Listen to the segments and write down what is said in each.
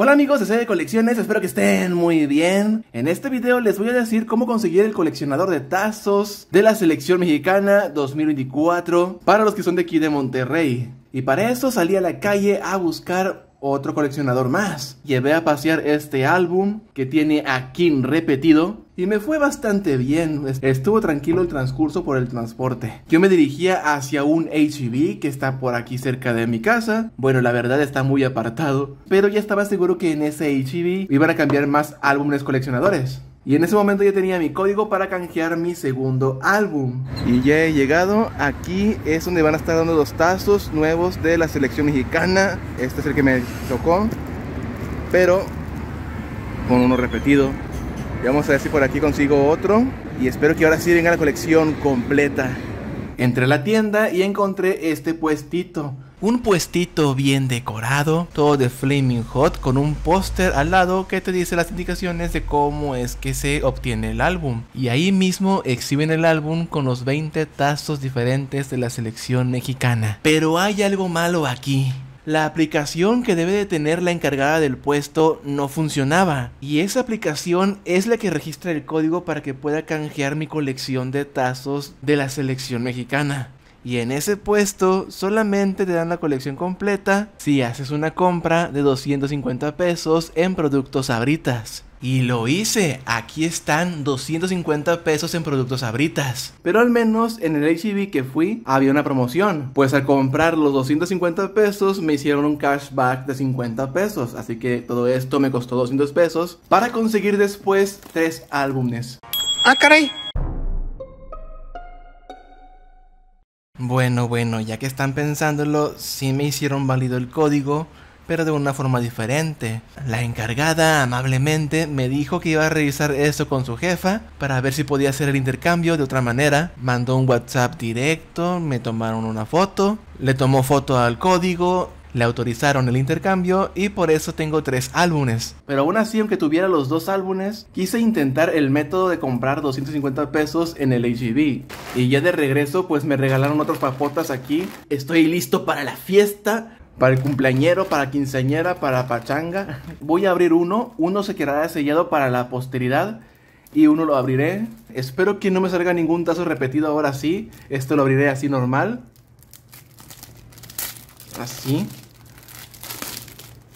Hola amigos de Sede de Colecciones, espero que estén muy bien. En este video les voy a decir cómo conseguir el coleccionador de tazos de la selección mexicana 2024 para los que son de aquí de Monterrey. Y para eso salí a la calle a buscar otro coleccionador más. Llevé a pasear este álbum que tiene a Kim repetido y me fue bastante bien. Estuvo tranquilo el transcurso por el transporte. Yo me dirigía hacia un HEB que está por aquí cerca de mi casa. Bueno, la verdad está muy apartado, pero ya estaba seguro que en ese HEB iban a cambiar más álbumes coleccionadores. Y en ese momento ya tenía mi código para canjear mi segundo álbum. Y ya he llegado, aquí es donde van a estar dando los tazos nuevos de la selección mexicana. Este es el que me tocó, pero con uno repetido. Y vamos a ver si por aquí consigo otro. Y espero que ahora sí venga la colección completa. Entré a la tienda y encontré este puestito. Un puestito bien decorado, todo de flaming hot, con un póster al lado que te dice las indicaciones de cómo es que se obtiene el álbum. Y ahí mismo exhiben el álbum con los 20 tazos diferentes de la selección mexicana. Pero hay algo malo aquí. La aplicación que debe de tener la encargada del puesto no funcionaba. Y esa aplicación es la que registra el código para que pueda canjear mi colección de tazos de la selección mexicana. Y en ese puesto solamente te dan la colección completa si haces una compra de 250 pesos en productos abritas. Y lo hice, aquí están 250 pesos en productos abritas. Pero al menos en el HIV e que fui había una promoción, pues al comprar los 250 pesos me hicieron un cashback de 50 pesos, así que todo esto me costó 200 pesos para conseguir después tres álbumes. Ah, caray, Bueno, bueno, ya que están pensándolo, sí me hicieron válido el código, pero de una forma diferente. La encargada amablemente me dijo que iba a revisar eso con su jefa para ver si podía hacer el intercambio de otra manera. Mandó un WhatsApp directo, me tomaron una foto, le tomó foto al código le autorizaron el intercambio y por eso tengo tres álbumes. Pero aún así, aunque tuviera los dos álbumes, quise intentar el método de comprar 250 pesos en el HGV. E y ya de regreso, pues me regalaron otros papotas aquí. Estoy listo para la fiesta para el cumpleañero, para quinceañera, para pachanga. Voy a abrir uno, uno se quedará sellado para la posteridad y uno lo abriré. Espero que no me salga ningún tazo repetido ahora sí. Esto lo abriré así normal. Así.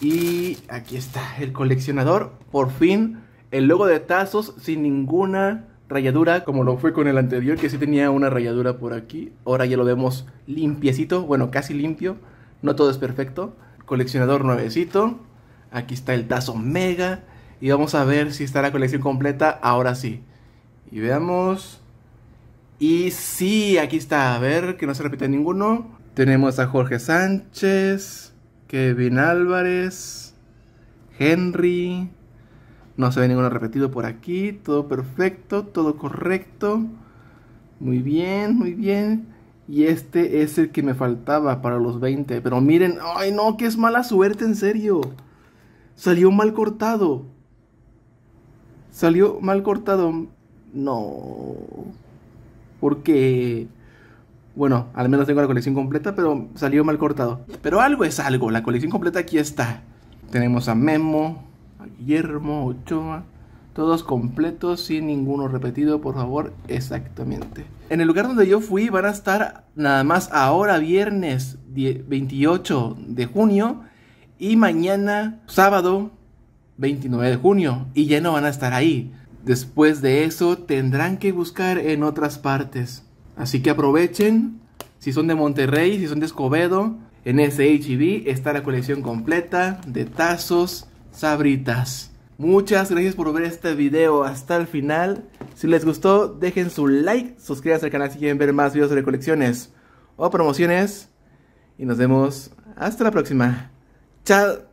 Y aquí está, el coleccionador, por fin, el logo de Tazos sin ninguna rayadura, como lo fue con el anterior, que sí tenía una rayadura por aquí. Ahora ya lo vemos limpiecito, bueno, casi limpio, no todo es perfecto. Coleccionador nuevecito, aquí está el Tazo Mega, y vamos a ver si está la colección completa, ahora sí. Y veamos... Y sí, aquí está, a ver, que no se repite ninguno. Tenemos a Jorge Sánchez, Kevin Álvarez, Henry. No se ve ninguno repetido por aquí. Todo perfecto, todo correcto. Muy bien, muy bien. Y este es el que me faltaba para los 20. Pero miren, ay no, que es mala suerte, en serio. Salió mal cortado. Salió mal cortado. No. porque... Bueno, al menos tengo la colección completa, pero salió mal cortado. Pero algo es algo, la colección completa aquí está. Tenemos a Memo, a Guillermo, Ochoa, todos completos, sin ninguno repetido, por favor, exactamente. En el lugar donde yo fui van a estar nada más ahora viernes 28 de junio y mañana sábado 29 de junio y ya no van a estar ahí. Después de eso tendrán que buscar en otras partes. Así que aprovechen, si son de Monterrey, si son de Escobedo, en SHB e está la colección completa de tazos sabritas. Muchas gracias por ver este video hasta el final. Si les gustó, dejen su like, suscríbanse al canal si quieren ver más videos sobre colecciones o promociones. Y nos vemos hasta la próxima. Chao.